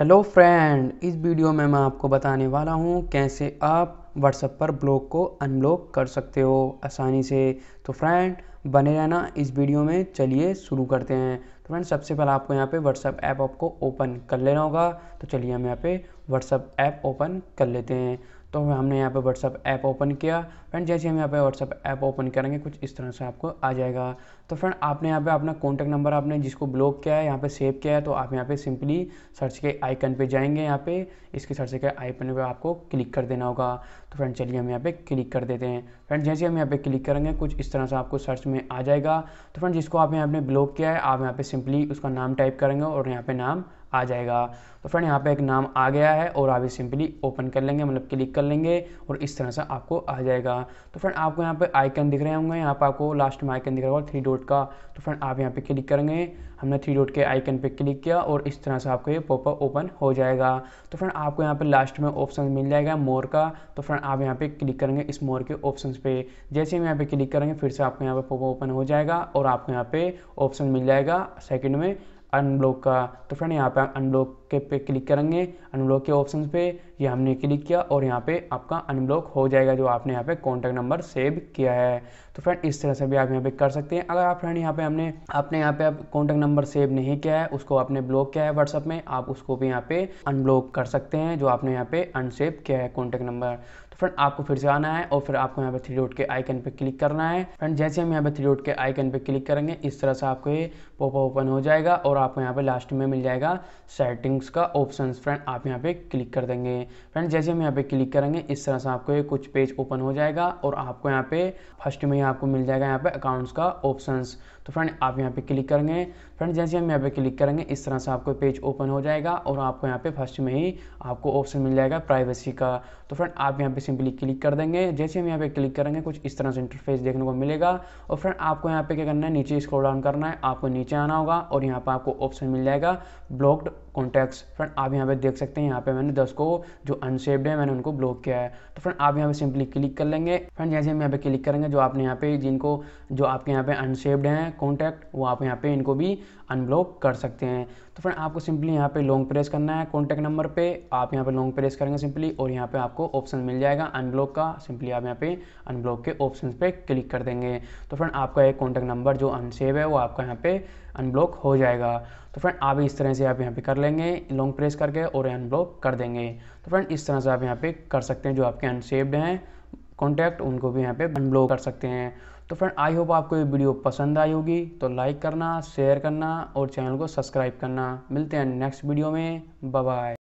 hello friend इस video में मैं आपको बताने वाला हूँ कैसे आप व्हाट्सएप पर ब्लॉक को अनब्लॉक कर सकते हो आसानी से तो फ्रेंड बने रहना इस वीडियो में चलिए शुरू करते हैं तो फ्रेंड सबसे पहले आपको यहाँ पे व्हाट्सएप ऐप आपको ओपन कर लेना होगा तो चलिए हम यहाँ पे व्हाट्सअप ऐप ओपन कर लेते हैं तो हमने यहाँ पे व्हाट्सएप ऐप ओपन किया फ्रेंड जैसे हम यहाँ पे व्हाट्सअप ऐप ओपन करेंगे कुछ इस तरह से आपको आ जाएगा तो फ्रेंड आपने यहाँ पे अपना कॉन्टैक्ट नंबर आपने जिसको ब्लॉक किया है यहाँ पे सेव किया है तो आप यहाँ पे सिंपली सर्च के आइकन पे जाएंगे यहाँ पे इसके सर्च के आइकन पे आपको क्लिक कर देना होगा तो फ्रेंड चलिए हम यहाँ पे क्लिक कर देते हैं फ्रेंड जैसे हम यहाँ पे क्लिक करेंगे कुछ इस तरह से आपको सर्च में आ जाएगा तो फ्रेंड जिसको आप यहाँ पे ब्लॉक किया है आप यहाँ पे सिंपली उसका नाम टाइप करेंगे और यहाँ पे नाम आ जाएगा तो फ्रेंड यहाँ पे एक नाम आ गया है और आप इसे सिंपली ओपन कर लेंगे मतलब क्लिक कर लेंगे और इस तरह से आपको आ जाएगा तो फ्रेंड आपको यहाँ पे आइकन दिख रहे होंगे यहाँ पे आपको लास्ट में आइकन दिख रहा होगा थ्री डॉट का तो फ्रेंड आप यहाँ पे क्लिक करेंगे हमने थ्री डॉट के आइकन पे क्लिक किया और इस तरह से आपको ये पॉपअप ओपन हो जाएगा तो फ्रेंड आपको यहाँ पे लास्ट में ऑप्शन मिल जाएगा मोर का तो फ्रेंड आप यहाँ पे क्लिक करेंगे इस मोर के ऑप्शन पे जैसे हम यहाँ पे क्लिक करेंगे फिर से आपको यहाँ पे पॉपअप ओपन हो जाएगा और आपको यहाँ पे ऑप्शन मिल जाएगा सेकेंड में अनब्लॉक का तो फ्रेंड यहाँ पे अनब्लॉक के पे क्लिक करेंगे अनब्लॉक के ऑप्शन पे ये हमने क्लिक किया और यहाँ पे आपका अनब्लॉक हो जाएगा जो आपने यहाँ पे कॉन्टैक्ट नंबर सेव किया है तो फ्रेंड इस तरह से भी आप यहाँ पे कर सकते हैं अगर आप फ्रेंड यहाँ पे हमने आपने यहाँ पे आप कॉन्टैक्ट नंबर सेव नहीं किया है उसको आपने ब्लॉक किया है व्हाट्सअप में आप उसको भी यहाँ पे अनब्लॉक कर सकते हैं जो आपने यहाँ पे अनसेव किया है कॉन्टैक्ट नंबर तो फ्रेंड आपको फिर से आना है और फिर आपको यहाँ पे थ्री डॉट के आइकन पे क्लिक करना है फ्रेंड जैसे हम यहाँ पे थ्री डॉट के आइकन पे क्लिक करेंगे इस तरह से आपको ये पॉप ओपन हो जाएगा और आपको यहाँ पे लास्ट में मिल जाएगा सेटिंग लिंक्स का ऑप्शन फ्रेंड आप यहाँ पे क्लिक कर देंगे फ्रेंड जैसे हम यहाँ पे क्लिक करेंगे इस तरह से आपको ये कुछ पेज ओपन हो जाएगा और आपको यहाँ पे फर्स्ट में ही आपको मिल जाएगा यहाँ पे अकाउंट्स का ऑप्शन तो फ्रेंड आप यहाँ पे क्लिक करेंगे फ्रेंड जैसे हम यहाँ पे क्लिक करेंगे इस तरह से आपको पेज ओपन हो जाएगा और आपको यहाँ पे फर्स्ट में ही आपको ऑप्शन मिल जाएगा प्राइवेसी का तो फ्रेंड आप यहाँ पे सिंपली क्लिक कर देंगे जैसे हम यहाँ पे क्लिक करेंगे कुछ इस तरह से इंटरफेस देखने को मिलेगा और फ्रेंड आपको यहाँ पे क्या करना है नीचे स्क्रोल डाउन करना है आपको नीचे आना होगा और यहाँ पर आपको ऑप्शन मिल जाएगा ब्लॉक्ड कॉन्टैक्ट प्रोडक्ट्स फ्रेंड आप यहाँ पे देख सकते हैं यहाँ पे मैंने दस को जो अनसेव्ड है मैंने उनको ब्लॉक किया है तो फ्रेंड आप यहाँ पे सिंपली क्लिक कर लेंगे फ्रेंड जैसे हम यहाँ पे क्लिक करेंगे जो आपने यहाँ पे जिनको जो आपके यहाँ पे अनसेव्ड हैं कॉन्टैक्ट वो आप यहाँ पे इनको भी अनब्लॉक कर सकते हैं तो फ्रेंड आपको सिंपली यहाँ पे लॉन्ग प्रेस करना है कॉन्टैक्ट नंबर पे आप यहाँ पे लॉन्ग प्रेस करेंगे सिंपली और यहाँ पे आपको ऑप्शन मिल जाएगा अनब्लॉक का सिंपली आप यहाँ पे अनब्लॉक के ऑप्शन पे क्लिक कर देंगे तो फ्रेंड आपका एक कॉन्टैक्ट नंबर जो अनसेव है वो आपका यहाँ पे अनब्लॉक हो जाएगा तो फ्रेंड आप इस तरह से आप यहाँ पे कर लेंगे लॉन्ग प्रेस करके और अनब्लॉक कर देंगे तो फ्रेंड इस तरह से आप यहाँ पे कर सकते हैं जो आपके अनसेव्ड हैं कॉन्टैक्ट उनको भी यहाँ पे अनब्लॉक कर सकते हैं तो फ्रेंड आई होप आपको ये वीडियो पसंद आई होगी तो लाइक करना शेयर करना और चैनल को सब्सक्राइब करना मिलते हैं नेक्स्ट वीडियो में बाय